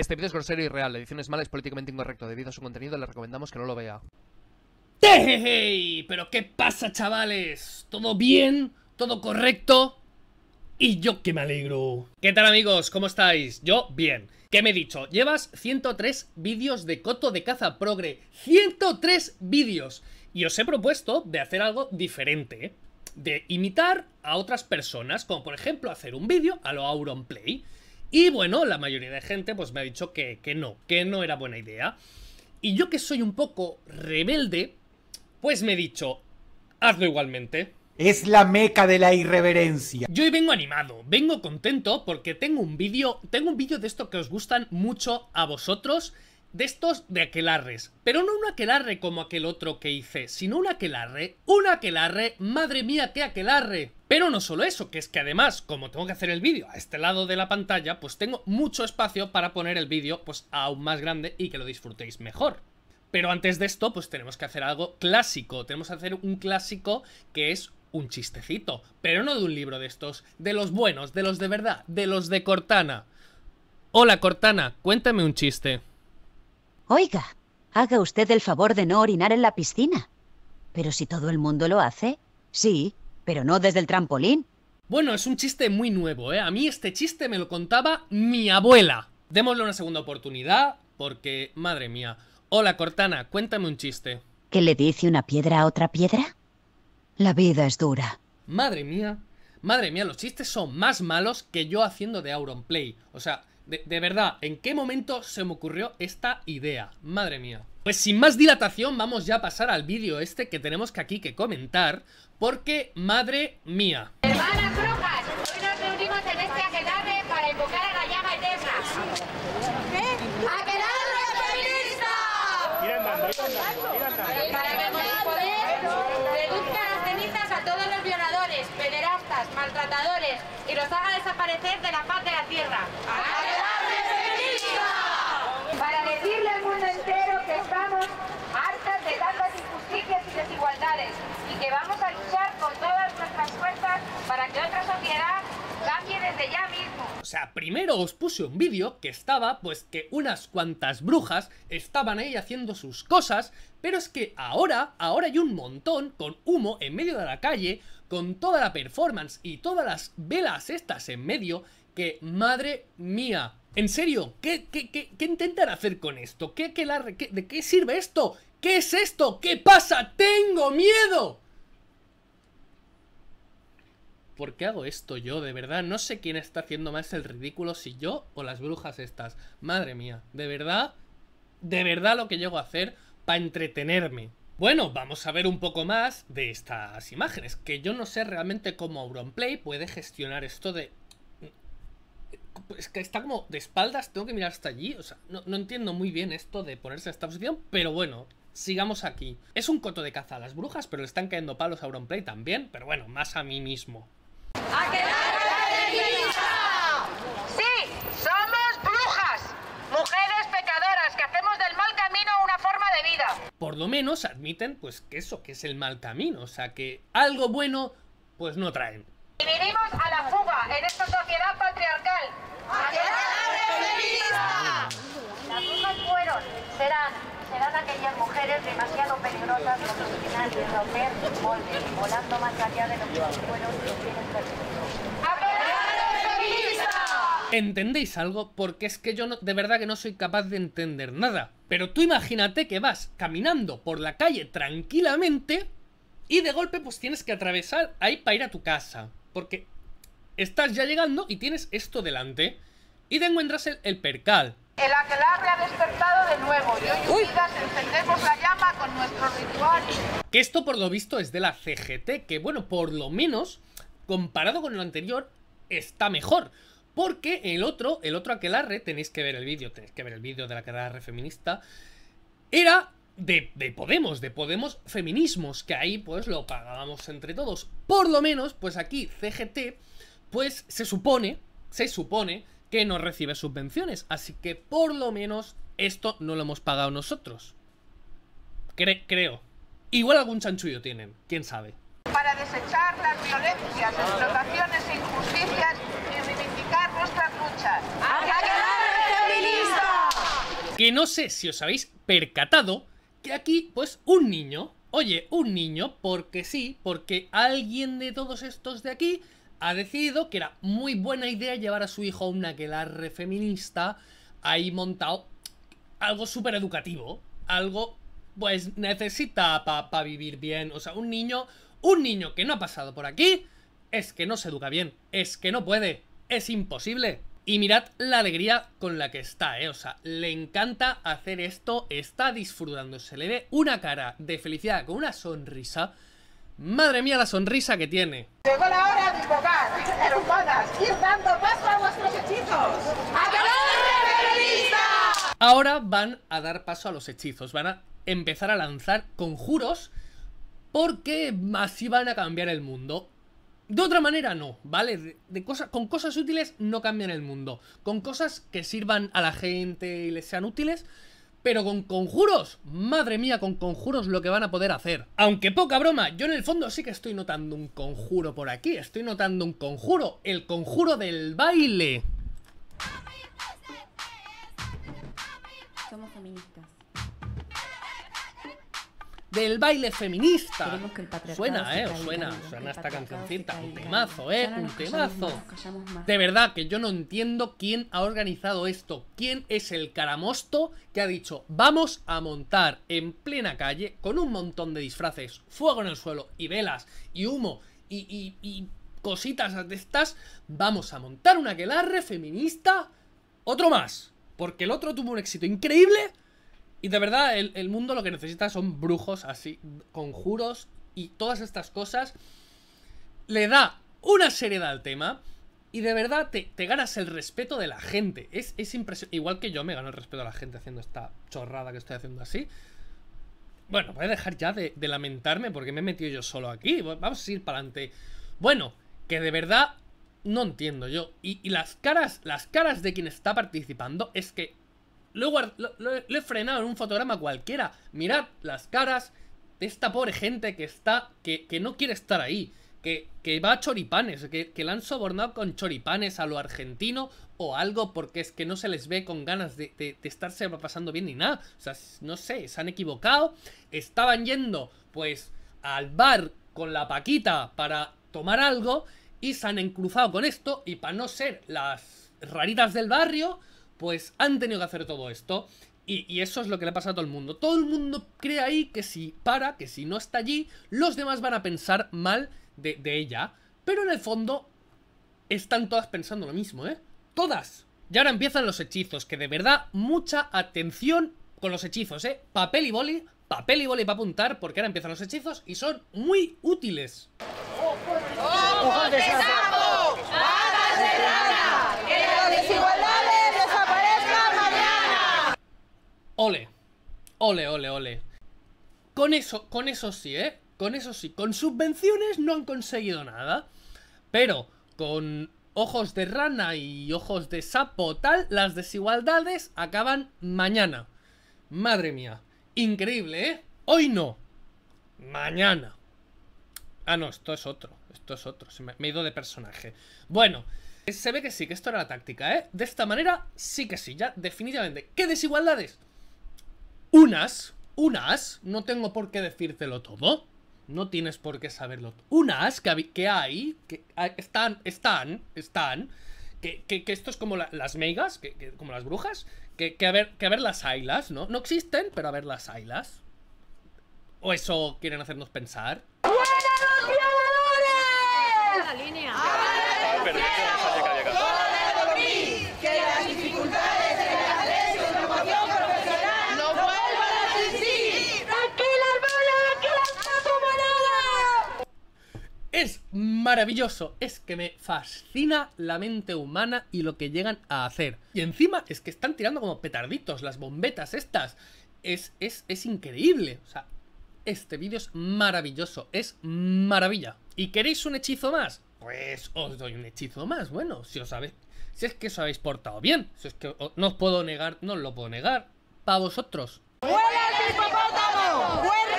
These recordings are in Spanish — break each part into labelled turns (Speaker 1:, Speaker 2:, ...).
Speaker 1: Este vídeo es grosero y real, la edición es mala, es políticamente incorrecto. Debido a su contenido, le recomendamos que no lo vea. ¡Hey! ¿Pero qué pasa, chavales? ¿Todo bien? ¿Todo correcto? Y yo que me alegro. ¿Qué tal amigos? ¿Cómo estáis? Yo bien. ¿Qué me he dicho? Llevas 103 vídeos de coto de caza progre. ¡103 vídeos! Y os he propuesto de hacer algo diferente. ¿eh? De imitar a otras personas, como por ejemplo hacer un vídeo a lo Auron Play y bueno, la mayoría de gente pues me ha dicho que, no, que no era buena idea. Y yo que soy un poco rebelde, pues me he dicho, hazlo igualmente. Es la meca de la irreverencia. Yo hoy vengo animado, vengo contento porque tengo un vídeo, tengo un vídeo de esto que os gustan mucho a vosotros de estos de aquelarres. Pero no un aquelarre como aquel otro que hice, sino un aquelarre, un aquelarre, madre mía, qué aquelarre. Pero no solo eso, que es que además, como tengo que hacer el vídeo a este lado de la pantalla, pues tengo mucho espacio para poner el vídeo pues aún más grande y que lo disfrutéis mejor. Pero antes de esto, pues tenemos que hacer algo clásico. Tenemos que hacer un clásico que es un chistecito, pero no de un libro de estos, de los buenos, de los de verdad, de los de Cortana. Hola Cortana, cuéntame un chiste. Oiga, haga usted el favor de no orinar en la piscina. Pero si todo el mundo lo hace, sí, pero no desde el trampolín. Bueno, es un chiste muy nuevo, ¿eh? A mí este chiste me lo contaba mi abuela. Démosle una segunda oportunidad, porque, madre mía. Hola, Cortana, cuéntame un chiste. ¿Qué le dice una piedra a otra piedra? La vida es dura. Madre mía. Madre mía, los chistes son más malos que yo haciendo de Auron Play. O sea, de, verdad, ¿en qué momento se me ocurrió esta idea? Madre mía. Pues sin más dilatación vamos ya a pasar al vídeo este que tenemos que aquí que comentar porque, madre mía. maltratadores y los haga desaparecer de la paz de la tierra. Para decirle al mundo entero que estamos hartas de tantas injusticias y desigualdades y que vamos a luchar con todas nuestras fuerzas para que otra sociedad cambie desde ya mismo. O sea, primero os puse un vídeo que estaba, pues que unas cuantas brujas estaban ahí haciendo sus cosas, pero es que ahora, ahora hay un montón con humo en medio de la calle, con toda la performance y todas las velas estas en medio, que madre mía. En serio, ¿qué, qué, qué, intentan hacer con esto? ¿Qué, qué, la, ¿De qué sirve esto? ¿Qué es esto? ¿Qué pasa? ¡Tengo miedo! ¿por qué hago esto yo? De verdad, no sé quién está haciendo más el ridículo, si yo o las brujas estas. Madre mía, de verdad, de verdad lo que llego a hacer para entretenerme. Bueno, vamos a ver un poco más de estas imágenes, que yo no sé realmente cómo Auronplay puede gestionar esto de... Es que está como de espaldas, tengo que mirar hasta allí, o sea, no, entiendo muy bien esto de ponerse a esta posición, pero bueno, sigamos aquí. Es un coto de caza a las brujas, pero le están cayendo palos a Auronplay también, pero bueno, más a mí mismo. lo menos admiten pues que eso, que es el mal camino, o sea que algo bueno pues no traen. Y vinimos a la fuga en esta sociedad patriarcal. ¡A feminista! Las fugas fueron, serán, serán aquellas mujeres demasiado peligrosas como si de romper un molde, volando más allá de los fueron los bienes feminista! ¿Entendéis algo? Porque es que yo no, de verdad que no soy capaz de entender nada. Pero tú imagínate que vas caminando por la calle tranquilamente y de golpe pues tienes que atravesar ahí para ir a tu casa. Porque estás ya llegando y tienes esto delante y te encuentras el, percal. El aquelarre ha despertado de nuevo y hoy encendemos la llama con nuestro ritual. Que esto por lo visto es de la CGT, que bueno, por lo menos, comparado con lo anterior, está mejor. Porque el otro, el otro aquelarre, tenéis que ver el vídeo, tenéis que ver el vídeo de la aquelarre feminista, era de, de, Podemos, de Podemos Feminismos, que ahí pues lo pagábamos entre todos. Por lo menos, pues aquí CGT, pues se supone, se supone que no recibe subvenciones. Así que por lo menos esto no lo hemos pagado nosotros. creo. Igual algún chanchullo tienen, quién sabe. Para desechar las violencias, explotaciones Que no sé si os habéis percatado que aquí, pues, un niño, oye, un niño, porque sí, porque alguien de todos estos de aquí ha decidido que era muy buena idea llevar a su hijo a una que aquelarre feminista ahí montado algo súper educativo, algo, pues, necesita para vivir bien. O sea, un niño, un niño que no ha pasado por aquí, es que no se educa bien, es que no puede, es imposible. Y mirad la alegría con la que está, ¿eh? O sea, le encanta hacer esto, está disfrutando, se le ve una cara de felicidad con una sonrisa. Madre mía la sonrisa que tiene. Llegó la hora de invocar, ir dando paso a vuestros hechizos. ¡A Ahora van a dar paso a los hechizos, van a empezar a lanzar conjuros porque así van a cambiar el mundo. De otra manera no, ¿vale? De, con cosas útiles no cambian el mundo. Con cosas que sirvan a la gente y les sean útiles. Pero con conjuros, madre mía, con conjuros lo que van a poder hacer. Aunque poca broma, yo en el fondo sí que estoy notando un conjuro por aquí. Estoy notando un conjuro, el conjuro del baile. Somos feministas el baile feminista. Suena, eh, suena, suena esta cancioncita. Un temazo, eh, un temazo. De verdad que yo no entiendo quién ha organizado esto. ¿Quién es el caramosto que ha dicho, vamos a montar en plena calle con un montón de disfraces, fuego en el suelo y velas y humo y, cositas de estas? Vamos a montar una aquelarre feminista. Otro más. Porque el otro tuvo un éxito increíble y de verdad, el, mundo lo que necesita son brujos así, conjuros y todas estas cosas. Le da una seriedad al tema. Y de verdad te, te, ganas el respeto de la gente. Es, impresionante. Igual que yo me gano el respeto de la gente haciendo esta chorrada que estoy haciendo así. Bueno, voy a dejar ya de, lamentarme porque me he metido yo solo aquí. Vamos a ir para adelante. Bueno, que de verdad no entiendo yo. Y, y, las caras, las caras de quien está participando es que le he, frenado en un fotograma cualquiera. Mirad las caras de esta pobre gente que está. que, que no quiere estar ahí. Que, va a choripanes, que, que la han sobornado con choripanes a lo argentino o algo porque es que no se les ve con ganas de, de, de, estarse pasando bien ni nada. O sea, no sé, se han equivocado. Estaban yendo, pues, al bar con la paquita para tomar algo y se han encruzado con esto y para no ser las raritas del barrio, pues han tenido que hacer todo esto. Y, eso es lo que le pasa a todo el mundo. Todo el mundo cree ahí que si para, que si no está allí, los demás van a pensar mal de, ella. Pero en el fondo están todas pensando lo mismo, ¿eh? Todas. Y ahora empiezan los hechizos, que de verdad mucha atención con los hechizos, ¿eh? Papel y boli, papel y boli para apuntar, porque ahora empiezan los hechizos y son muy útiles. ¡Oh, Ole. Ole, ole, ole. Con eso, con eso sí, ¿eh? Con eso sí. Con subvenciones no han conseguido nada. Pero con ojos de rana y ojos de sapo tal, las desigualdades acaban mañana. Madre mía. Increíble, ¿eh? Hoy no. Mañana. Ah, no, esto es otro. Esto es otro. Se me, me, he ido de personaje. Bueno, se ve que sí, que esto era la táctica, ¿eh? De esta manera, sí que sí, ya, definitivamente. ¿Qué desigualdades? unas, unas, no tengo por qué decírtelo todo, no tienes por qué saberlo. Unas que, hay, que ah, están, están, están, que, esto es como las megas, que, como las brujas, que, a ver, que ver las ailas, ¿no? No existen, pero a ver las ailas. O eso quieren hacernos pensar. los violadores! La línea. Ah, maravilloso es que me fascina la mente humana y lo que llegan a hacer. Y encima es que están tirando como petarditos las bombetas estas. Es, es, es increíble. O sea, este vídeo es maravilloso, es maravilla. ¿Y queréis un hechizo más? Pues os doy un hechizo más. Bueno, si os habéis, si es que os habéis portado bien, si es que no os puedo negar, no os lo puedo negar. Para vosotros. ¡Fuera el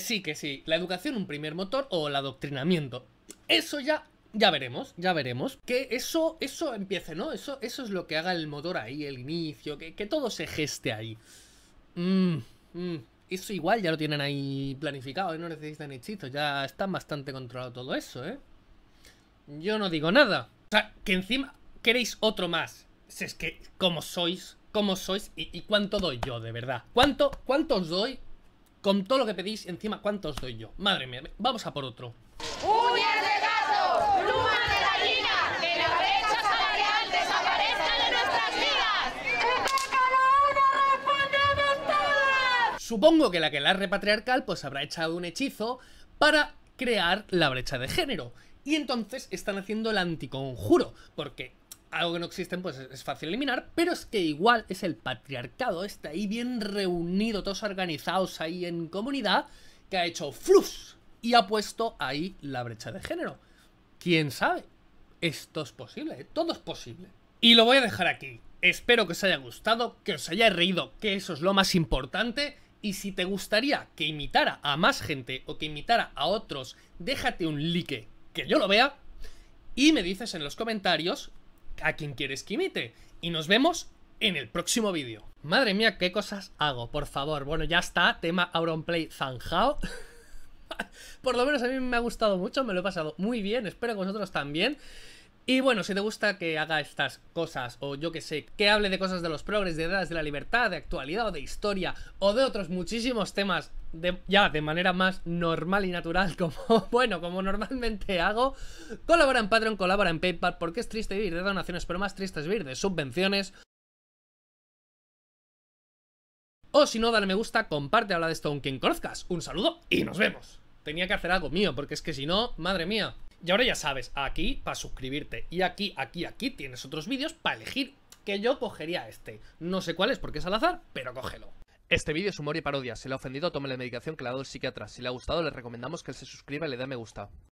Speaker 1: sí, que sí. La educación un primer motor o el adoctrinamiento. Eso ya ya veremos, ya veremos. Que eso, eso empiece, ¿no? Eso, eso es lo que haga el motor ahí, el inicio, que, todo se geste ahí. Mm, mm. Eso igual ya lo tienen ahí planificado, no necesitan hechizos, ya están bastante controlado todo eso, ¿eh? Yo no digo nada. O sea, que encima queréis otro más. Si es que, como sois, como sois y, cuánto doy yo, de verdad. ¿Cuánto, cuánto os doy con todo lo que pedís, encima, ¿cuánto os doy yo? Madre mía, vamos a por otro. de de gallina! ¡Que la brecha salarial desaparezca de nuestras vidas! ¡Este Supongo que la que la repatriarcal pues habrá echado un hechizo para crear la brecha de género. Y entonces están haciendo el anticonjuro, porque algo que no existen, pues es fácil eliminar, pero es que igual es el patriarcado, está ahí bien reunido, todos organizados ahí en comunidad, que ha hecho flus y ha puesto ahí la brecha de género. ¿Quién sabe? Esto es posible, ¿eh? todo es posible. Y lo voy a dejar aquí. Espero que os haya gustado, que os haya reído, que eso es lo más importante. Y si te gustaría que imitara a más gente o que imitara a otros, déjate un like que yo lo vea. Y me dices en los comentarios a quien quieres que imite. Y nos vemos en el próximo vídeo. Madre mía, qué cosas hago, por favor. Bueno, ya está, tema Auronplay zanjao. por lo menos a mí me ha gustado mucho, me lo he pasado muy bien, espero que vosotros también. Y bueno, si te gusta que haga estas cosas, o yo que sé, que hable de cosas de los progres, de edades de la libertad, de actualidad o de historia, o de otros muchísimos temas, ya de manera más normal y natural, como bueno, como normalmente hago, colabora en Patreon, colabora en PayPal, porque es triste vivir de donaciones, pero más triste es vivir de subvenciones. O si no, dale me gusta, comparte, habla de esto aunque quien conozcas. Un saludo y nos vemos. Tenía que hacer algo mío, porque es que si no, madre mía. Y ahora ya sabes, aquí para suscribirte y aquí, aquí, aquí tienes otros vídeos para elegir que yo cogería este. No sé cuál es porque es al azar, pero cógelo. Este vídeo es humor y parodia. Si le ha ofendido, tome la medicación que le ha dado el psiquiatra. Si le ha gustado, le recomendamos que se suscriba y le dé me gusta.